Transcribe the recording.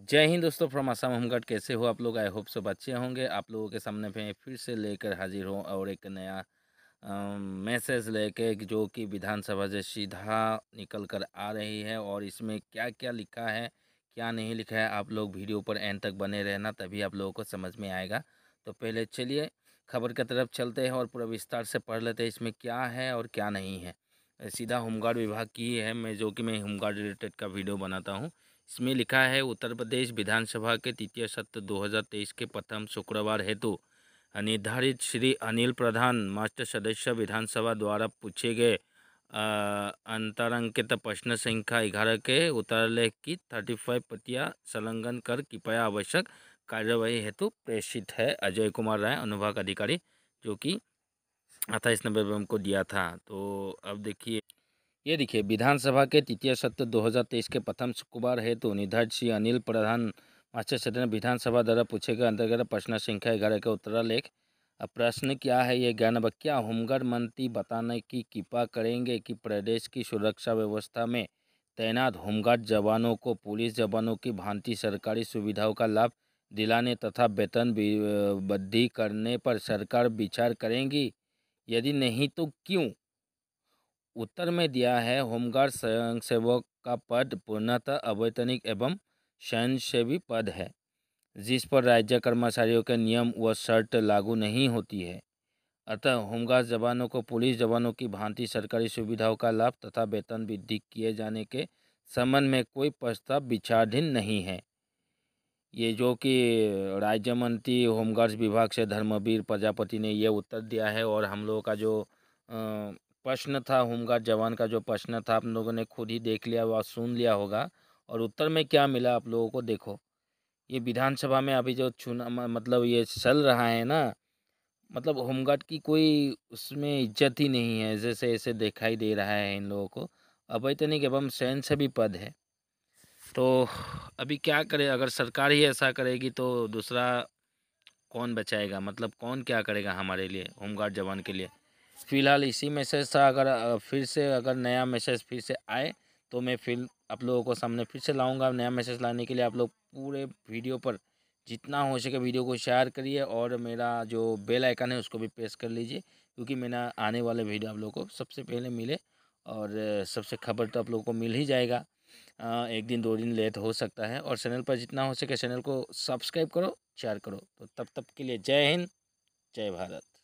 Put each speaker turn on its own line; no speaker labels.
जय हिंद दोस्तों from Assam home guard कैसे हो आप लोग आई होप सब अच्छे होंगे आप लोगों के सामने मैं फिर से लेकर हाजिर हूँ और एक नया मैसेज लेके जो कि विधानसभा से सीधा निकल कर आ रही है और इसमें क्या क्या लिखा है क्या नहीं लिखा है आप लोग वीडियो पर एंड तक बने रहना तभी आप लोगों को समझ में आएगा तो पहले चलिए खबर की तरफ चलते हैं और पूरा विस्तार से पढ़ लेते हैं इसमें क्या है और क्या नहीं है सीधा होमगार्ड विभाग की है मैं जो कि मैं होमगार्ड रिलेटेड का वीडियो बनाता हूँ इसमें लिखा है उत्तर प्रदेश विधानसभा के तृतीय सत्र 2023 के प्रथम शुक्रवार हेतु निर्धारित श्री अनिल प्रधान मास्टर सदस्य विधानसभा द्वारा पूछे गए अंतरंकित प्रश्न संख्या ग्यारह के उत्तर लेख की थर्टी फाइव प्रतियाँ संलग्न कर कृपया आवश्यक कार्यवाही हेतु प्रेषित है अजय कुमार राय अनुभाग अधिकारी जो कि अट्ठाईस नवम्बर को दिया था तो अब देखिए ये देखिए विधानसभा के तृतीय सत्र 2023 के प्रथम शुक्रवार हेतु तो निर्धारित श्री अनिल प्रधान मास्टर ने विधानसभा द्वारा पूछे गए अंतर्गत प्रश्न संख्या ग्यारह का लेख अब प्रश्न क्या है ये ज्ञान क्या होमगार्ड मंत्री बताने की कृपा करेंगे कि प्रदेश की सुरक्षा व्यवस्था में तैनात होमगार्ड जवानों को पुलिस जवानों की भांति सरकारी सुविधाओं का लाभ दिलाने तथा वेतन वृद्धि करने पर सरकार विचार करेंगी यदि नहीं तो क्यों उत्तर में दिया है होमगार्ड स्वयंसेवक का पद पूर्णतः अवैतनिक एवं स्वयंसेवी पद है जिस पर राज्य कर्मचारियों के नियम व शर्त लागू नहीं होती है अतः होमगार्ड जवानों को पुलिस जवानों की भांति सरकारी सुविधाओं का लाभ तथा वेतन वृद्धि किए जाने के संबंध में कोई प्रस्ताव विचाराधीन नहीं है ये जो कि राज्य मंत्री होमगार्ड्स विभाग से धर्मवीर प्रजापति ने यह उत्तर दिया है और हम लोगों का जो प्रश्न था होमगार्ड जवान का जो प्रश्न था आप लोगों ने खुद ही देख लिया व सुन लिया होगा और उत्तर में क्या मिला आप लोगों को देखो ये विधानसभा में अभी जो चुना मतलब ये चल रहा है ना मतलब होमगार्ड की कोई उसमें इज्जत ही नहीं है जैसे ऐसे दिखाई दे रहा है इन लोगों को अवैतनिक तो एवं सैन से भी पद है तो अभी क्या करे अगर सरकार ही ऐसा करेगी तो दूसरा कौन बचाएगा मतलब कौन क्या करेगा हमारे लिए होमगार्ड जवान के लिए फ़िलहाल इसी मैसेज था अगर फिर से अगर नया मैसेज फिर से आए तो मैं फिर आप लोगों को सामने फिर से लाऊंगा नया मैसेज लाने के लिए आप लोग पूरे वीडियो पर जितना हो सके वीडियो को शेयर करिए और मेरा जो बेल आइकन है उसको भी प्रेस कर लीजिए क्योंकि मेरा आने वाले वीडियो आप लोगों को सबसे पहले मिले और सबसे खबर तो आप लोगों को मिल ही जाएगा एक दिन दो दिन लेट हो सकता है और चैनल पर जितना हो सके चैनल को सब्सक्राइब करो शेयर करो तो तब तक के लिए जय हिंद जय भारत